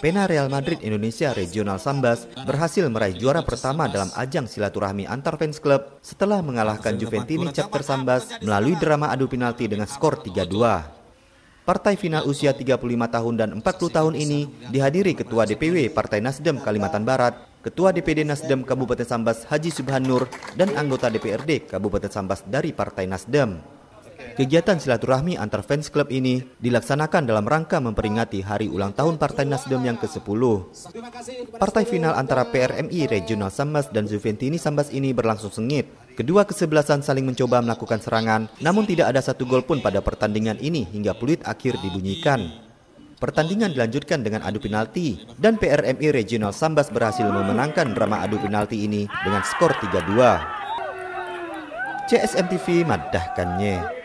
Pena Real Madrid Indonesia Regional Sambas berhasil meraih juara pertama dalam ajang silaturahmi antar fans club setelah mengalahkan Juventini chapter Sambas melalui drama adu penalti dengan skor 3-2. Partai final usia 35 tahun dan 40 tahun ini dihadiri Ketua DPW Partai Nasdem Kalimantan Barat, Ketua DPD Nasdem Kabupaten Sambas Haji Subhanur dan anggota DPRD Kabupaten Sambas dari Partai Nasdem. Kegiatan silaturahmi antar fans klub ini dilaksanakan dalam rangka memperingati hari ulang tahun Partai Nasdem yang ke-10. Partai final antara PRMI Regional Sambas dan Juventini Sambas ini berlangsung sengit. Kedua kesebelasan saling mencoba melakukan serangan, namun tidak ada satu gol pun pada pertandingan ini hingga peluit akhir dibunyikan. Pertandingan dilanjutkan dengan adu penalti dan PRMI Regional Sambas berhasil memenangkan drama adu penalti ini dengan skor 3-2. CSMTV TV madahkannya.